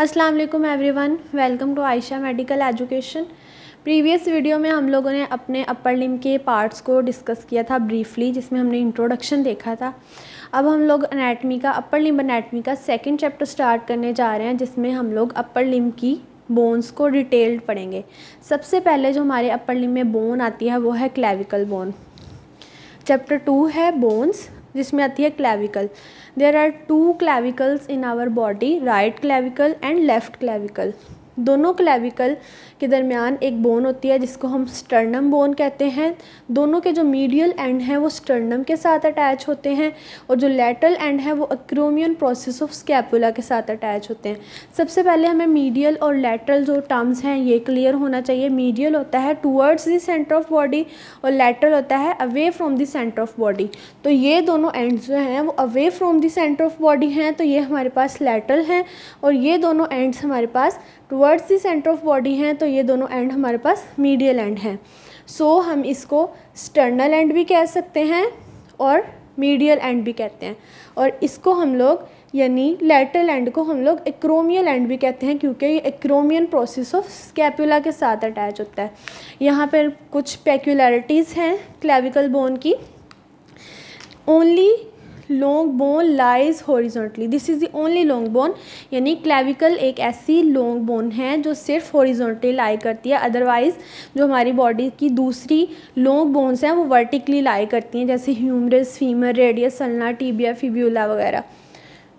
अस्सलाम वालेकुम everyone welcome to Ayesha medical education previous video में हम लोगों ने अपने अपर लिम के पार्ट्स को डिस्कस किया था ब्रीफली जिसमें हमने इंट्रोडक्शन देखा था अब हम लोग अनाटमी का अपर लिम अनेटमी का सेकंड चैप्टर स्टार्ट करने जा रहे हैं जिसमें हम लोग अपर लिम की बोन्स को डिटेल्ड पढ़ेंगे सबसे पहले जो हमारे अपर लिम में बोन आती है वो है क्लेविकल बोन चैप्टर टू है बोन्स जिसमें आती है clavicle there are two clavicles in our body right clavicle and left clavicle दोनों क्लेविकल के दरमियान एक बोन होती है जिसको हम स्टर्नम बोन कहते हैं दोनों के जो मीडियल एंड हैं वो स्टर्नम के साथ अटैच होते हैं और जो लेटरल एंड है वो अक्रोमियन प्रोसेस ऑफ स्कैपुला के साथ अटैच होते हैं सबसे पहले हमें मीडियल और लेटरल जो टर्म्स हैं ये क्लियर होना चाहिए मीडियल होता है towards the centre of body और लेटरल होता है away from the centre of body तो ये दोनों एंड जो हैं वो away from the centre of body हैं तो ये हमारे पास लेटरल हैं और ये दोनों एंड्स हमारे पास towards the centre of body हैं तो ये दोनों एंड हमारे पास मीडियल एंड हैं सो so, हम इसको स्टर्नल एंड भी कह सकते हैं और मीडियल एंड भी कहते हैं और इसको हम लोग यानी लेटरल एंड को हम लोग एक्रोमियल एंड भी कहते हैं क्योंकि ये एक्रोमियन प्रोसेस ऑफ स्कैपुला के साथ अटैच होता है यहाँ पर कुछ पेक्यूलरिटीज़ हैं क्लेविकल बोन की only long bone lies horizontally this is the only long bone यानी क्लेविकल एक ऐसी लॉन्ग बोन है जो सिर्फ हॉरिजॉन्टली लाई करती है अदरवाइज जो हमारी बॉडी की दूसरी लॉन्ग बोन्स हैं वो वर्टिकली लाई करती हैं जैसे humerus femur radius ulna tibia fibula वगैरह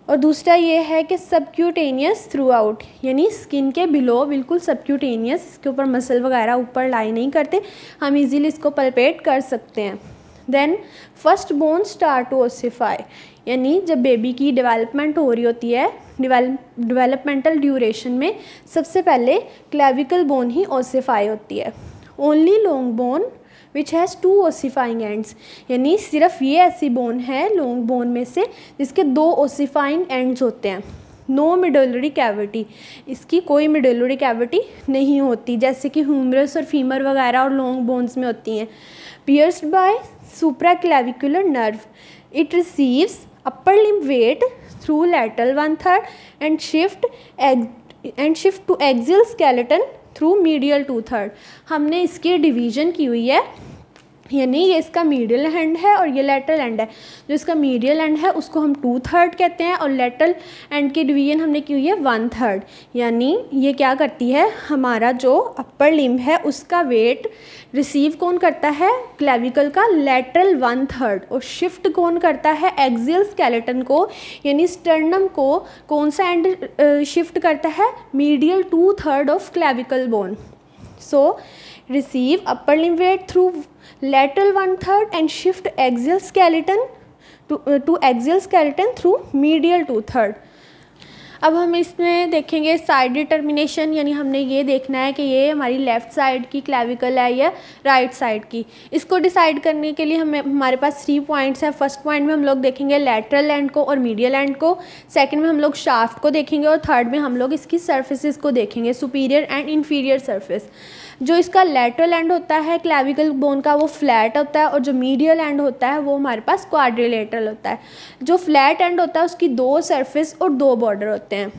और दूसरा ये है कि सबक्यूटेनियस थ्रू आउट यानी स्किन के बिलो बिल्कुल सबक्यूटेनियस इसके ऊपर मसल वगैरह ऊपर लाई नहीं करते हम इजीली इसको पलपेट कर सकते हैं then first bone start to ossify यानी जब बेबी की डेवलपमेंट हो रही होती है डेवलपमेंटल ड्यूरेशन में सबसे पहले क्लेविकल बोन ही ओसीफाई होती है only long bone which has two ossifying ends यानी सिर्फ ये ऐसी बोन है लॉन्ग बोन में से जिसके दो ओसिफाइंग एंड्स होते हैं नो मिडोलरी कैविटी इसकी कोई मिडोलरी कैविटी नहीं होती जैसे कि ह्यूमरस और फीमर वगैरह और लॉन्ग बोन्स में होती हैं pierced by clavicular nerve it receives upper limb weight through lateral one third and shift and shift to axial skeleton through medial two third हमने इसकी डिवीजन की हुई है यानी ये इसका मीडियल एंड है और ये लेटरल एंड है जो इसका मीडियल एंड है उसको हम टू थर्ड कहते हैं और लेटरल एंड की डिवीजन हमने की हुई है वन थर्ड यानी ये क्या करती है हमारा जो अपर लिम्ब है उसका वेट रिसीव कौन करता है क्लेविकल का लेटरल वन थर्ड और शिफ्ट कौन करता है एक्जियल स्केलेटन को यानी स्टर्नम को कौन सा एंड शिफ्ट करता है medial two third of clavicle bone so so, receive upper limb weight through lateral one third and shift axial skeleton to, uh, to axial skeleton through medial two third अब हम इसमें देखेंगे side determination यानी हमने ये देखना है कि ये हमारी लेफ़्ट साइड की क्लेविकल है या राइट साइड की इसको डिसाइड करने के लिए हमें हमारे पास थ्री पॉइंट्स हैं फर्स्ट पॉइंट में हम लोग देखेंगे लेटरल एंड को और मीडियल एंड को सेकंड में हम लोग शाफ्ट को देखेंगे और थर्ड में हम लोग इसकी सर्फिस को देखेंगे सुपीरियर एंड इन्फीरियर सर्फेस जो इसका लेटरल एंड होता है क्लैविकल बोन का वो फ्लैट होता है और जो मीडियल एंड होता है वो हमारे पास क्वाड्रिलेटरल होता है जो फ्लैट एंड होता है उसकी दो सरफेस और दो बॉर्डर होते हैं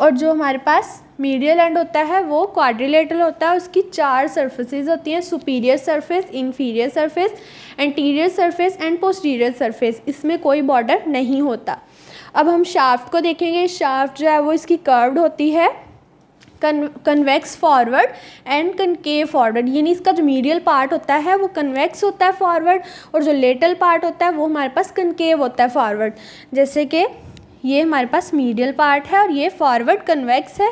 और जो हमारे पास मीडियल एंड होता है वो क्वाड्रिलेटरल होता है उसकी चार सरफेसेस होती हैं superior surface inferior surface anterior surface and posterior surface इसमें कोई बॉर्डर नहीं होता अब हम शाफ्ट को देखेंगे शाफ्ट जो है वो इसकी कर्व्ड होती है कन convex forward and concave forward यानी इसका जो मीडियल पार्ट होता है वो कन्वेक्स होता है फॉरवर्ड और जो लेटल पार्ट होता है वो हमारे पास कनकेव होता है फॉरवर्ड जैसे कि ये हमारे पास मीडियल पार्ट है और ये फॉरवर्ड कन्वेक्स है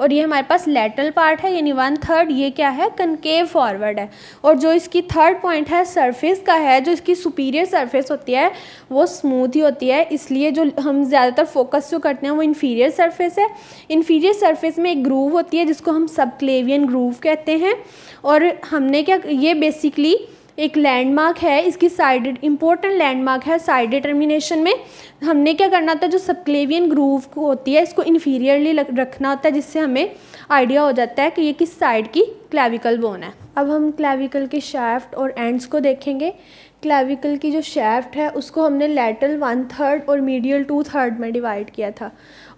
और ये हमारे पास लेटरल पार्ट है यानी वन थर्ड ये क्या है कनकेव फॉरवर्ड है और जो इसकी थर्ड पॉइंट है सरफेस का है जो इसकी सुपीरियर सरफेस होती है वो स्मूथ ही होती है इसलिए जो हम ज़्यादातर फोकस जो करते हैं वो इन्फीरियर सरफेस है इन्फीरियर सरफेस में एक ग्रूव होती है जिसको हम सबक्लेवियन ग्रूव कहते हैं और हमने क्या ये बेसिकली एक लैंडमार्क है इसकी साइड इंपॉर्टेंट लैंडमार्क है साइड डिटर्मिनेशन में हमने क्या करना होता है जो सबक्लेवियन ग्रूव होती है इसको इन्फीरियरली रखना होता है जिससे हमें आइडिया हो जाता है कि ये किस साइड की क्लेविकल बोन है अब हम क्लैविकल के शैफ्ट और एंड्स को देखेंगे क्लैविकल की जो शैफ्ट है उसको हमने लेटल वन थर्ड और मीडियल टू थर्ड में डिवाइड किया था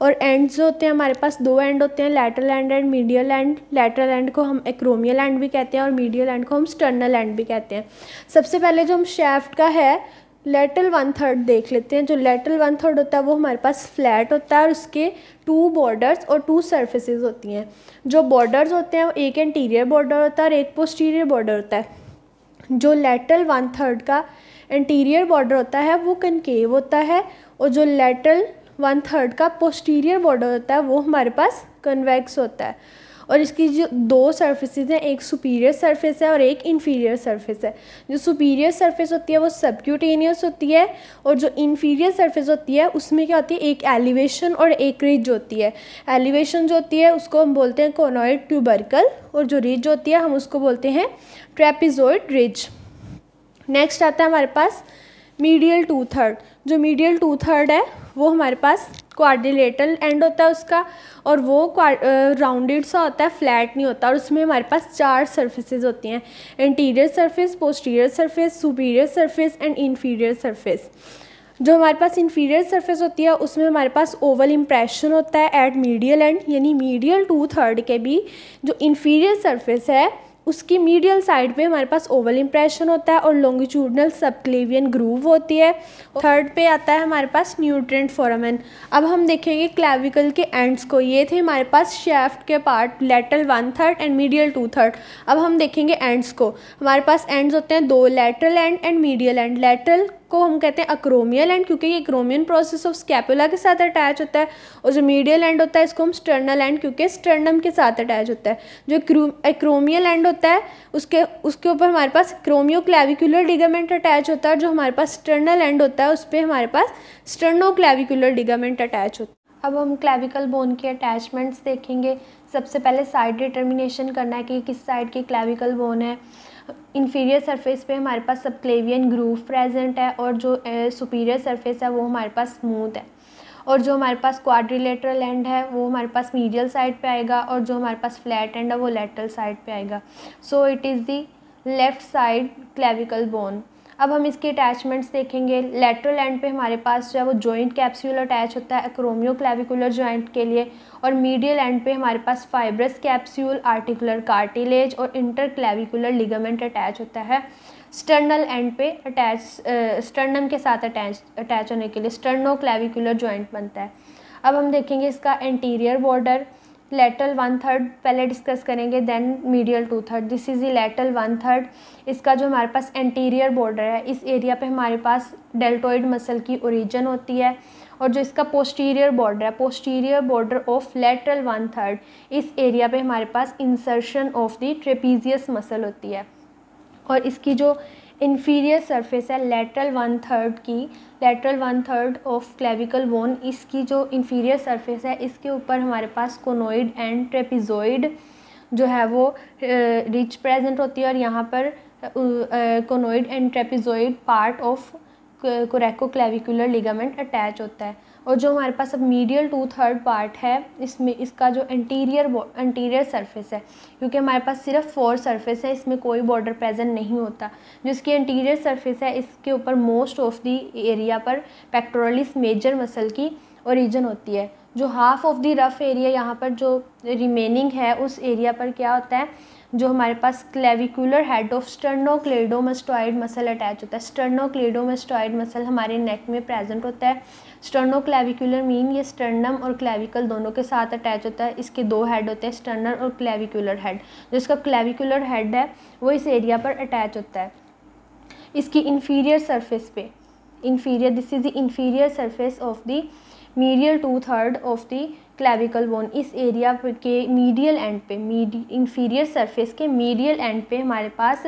और एंड्स जो होते हैं हमारे पास दो एंड होते हैं lateral end and medial end lateral end को हम एक्रोमियल एंड भी कहते हैं और मीडियल एंड को हम स्टर्नल एंड भी कहते हैं सबसे पहले जो हम शेफ्ट का है लेटल वन थर्ड देख लेते हैं जो लेटल वन थर्ड होता है वो हमारे पास फ्लैट होता है और उसके टू बॉर्डर्स और टू सर्फेसिस होती हैं जो बॉर्डर्स होते हैं वो एक इंटीरियर बॉर्डर होता है और एक पोस्टीरियर बॉर्डर होता है जो लेटल वन थर्ड का इंटीरियर बॉर्डर होता है वो कनकेव होता है और जो लेटल वन थर्ड का पोस्टीरियर बॉर्डर होता है वो हमारे पास कन्वेक्स होता है और इसकी जो दो सर्फेसिज हैं एक सुपीरियर सर्फेस है और एक इन्फीरियर सर्फेस है जो सुपीरियर सर्फेस होती है वो सबक्यूटेनियस होती है और जो इन्फीरियर सर्फेस होती है उसमें क्या होती है एक एलिवेशन और एक रिज होती है एलिवेशन जो होती है उसको हम बोलते हैं कोनॉइड ट्यूबरकल और जो रिज होती है हम उसको बोलते हैं ट्रेपिजोइड रिज नेक्स्ट आता है हमारे पास मीडियल टू थर्ड जो मीडियल टू थर्ड है वो हमारे पास क्वारिलेटल एंड होता है उसका और वो राउंडेड सा होता है फ्लैट नहीं होता और उसमें हमारे पास चार सर्फेस होती हैं interior surface posterior surface superior surface and inferior surface जो हमारे पास इन्फीरियर सर्फेस होती है उसमें हमारे पास ओवल इम्प्रेशन होता है एट मीडियल एंड यानी मीडियल टू थर्ड के भी जो इन्फीरियर सर्फेस है उसकी मीडियल साइड पे हमारे पास ओवल इम्प्रेशन होता है और लॉन्गिट्यूडनल सबक्लेवियन ग्रूव होती है थर्ड पे आता है हमारे पास न्यूट्रेंट फोरामन अब हम देखेंगे क्लेविकल के एंड्स को ये थे हमारे पास शेफ्ट के part lateral one third and medial two third अब हम देखेंगे एंड्स को हमारे पास एंड्स होते हैं दो lateral end and medial end lateral को हम कहते हैं अक्रोमियल एंड क्योंकि ये क्रोमियन प्रोसेस ऑफ स्कैपुला के साथ अटैच होता है और जो मीडियल एंड होता है इसको हम स्टर्नल एंड क्योंकि स्टर्नम के साथ अटैच होता है जो एक्रोमियल एंड होता है उसके उसके ऊपर हमारे पास क्रोमियो क्लेविकुलर डिगामेंट अटैच होता है और जो हमारे पास स्टर्नल एंड होता है उस पर हमारे पास स्टर्नो क्लेविकुलर डिगामेंट अटैच होता है अब हम क्लेविकल बोन के अटैचमेंट्स देखेंगे सबसे पहले साइड डिटर्मिनेशन करना है कि किस साइड की क्लेविकल बोन है इन्फीरियर सरफेस पे हमारे पास सबक्लेवियन ग्रूव प्रेजेंट है और जो सुपीरियर सरफेस है वो हमारे पास स्मूथ है और जो हमारे पास क्वाड्रिलेटरल एंड है वो हमारे पास मीडियल साइड पे आएगा और जो हमारे पास फ्लैट एंड है वो लेटरल साइड पे आएगा so it is the left side clavicle bone अब हम इसके अटैचमेंट्स देखेंगे लेटरल एंड पे हमारे पास जो है वो जॉइंट कैप्सूल अटैच होता है एक्रोमियो क्लेविकुलर जॉइंट के लिए और मीडियल एंड पे हमारे पास फाइब्रस कैप्सूल आर्टिकुलर कार्टिलेज और इंटर क्लेविकुलर लिगामेंट अटैच होता है स्टर्नल एंड पे अटैच स्टर्नम के साथ अटैच अटैच होने के लिए स्टर्नो क्लेविकुलर जॉइंट बनता है अब हम देखेंगे इसका anterior border lateral one third पहले डिस्कस करेंगे then medial two third this is the lateral one third इसका जो हमारे पास एंटीरियर बॉर्डर है इस एरिया पे हमारे पास डेल्टोइड मसल की ओरिजिन होती है और जो इसका पोस्टीरियर बॉर्डर है posterior border of lateral one third इस एरिया पे हमारे पास insertion of the trapezius muscle होती है और इसकी जो इन्फीरियर सरफेस है लेटरल वन थर्ड की lateral one third of clavicle bone इसकी जो इन्फीरियर सरफेस है इसके ऊपर हमारे पास कोनोइड एंड ट्रेपिजोइड जो है वो रिच प्रेजेंट होती है और यहाँ पर conoid and trapezoid part of coracoclavicular ligament attach होता है और जो हमारे पास अब मीडियल टू थर्ड पार्ट है इसमें इसका जो इंटीरियर इंटीरियर सरफेस है क्योंकि हमारे पास सिर्फ फोर सरफेस है इसमें कोई बॉर्डर प्रेजेंट नहीं होता जो इसकी इंटीरियर सरफेस है इसके ऊपर मोस्ट ऑफ दी एरिया पर पेक्टोरलिस मेजर मसल की ओरिजन होती है जो half of the rough area यहाँ पर जो रिमेनिंग है उस एरिया पर क्या होता है जो हमारे पास clavicular head of sternocleidomastoid muscle attach होता है स्टर्नोक्लेडोमस्टॉइड मसल हमारे नेक में प्रेजेंट होता है स्टर्नोक्लेविकुलर मीन ये स्टर्नम और क्लेविकल दोनों के साथ अटैच होता है इसके दो हेड होते हैं स्टर्नर और क्लेविकुलर हेड जो इसका क्लेविकुलर हेड है वो इस एरिया पर अटैच होता है इसकी इन्फीरियर सरफेस पे inferior this is the inferior surface of the medial two third of the clavicle bone इस एरिया के मीडियल एंड पे मीडी इंफीरियर सरफेस के मीडियल एंड पे हमारे पास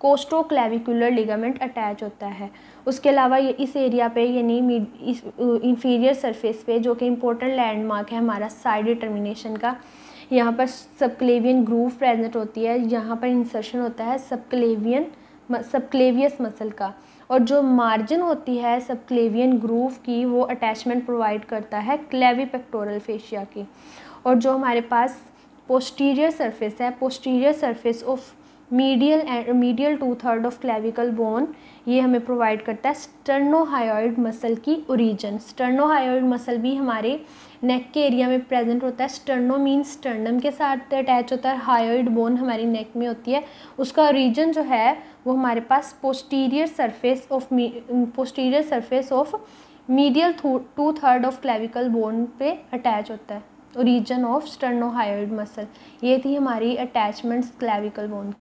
कोस्टो क्लेविकुलर लिगामेंट अटैच होता है उसके अलावा ये इस एरिया पे यानी इस इंफीरियर सरफेस पे जो कि इंपॉर्टेंट लैंडमार्क है हमारा साइड डिटर्मिनेशन का यहाँ पर सबक्लेवियन ग्रूव प्रेजेंट होती है यहाँ पर इंसर्शन होता है सबक्लेवियन सबक्लेवियस मसल का और जो मार्जिन होती है सबक्लेवियन ग्रूव की वो अटैचमेंट प्रोवाइड करता है क्लेवी पेक्टोरल फेशिया की और जो हमारे पास पोस्टीरियर सरफेस है posterior surface of medial end medial two third of clavicle bone ये हमें प्रोवाइड करता है स्टर्नोहायोइड मसल की ओरिजिन स्टर्नोहायोइड मसल भी हमारे नेक के एरिया में प्रेजेंट होता है स्टर्नो मीन स्टर्नम के साथ अटैच होता है हायोइड बोन हमारी नेक में होती है उसका रीजन जो है वो हमारे पास posterior surface of posterior surface of medial two third of clavicle bone पे अटैच होता है region of sternohyoid muscle ये थी हमारी अटैचमेंट्स क्लेविकल बोन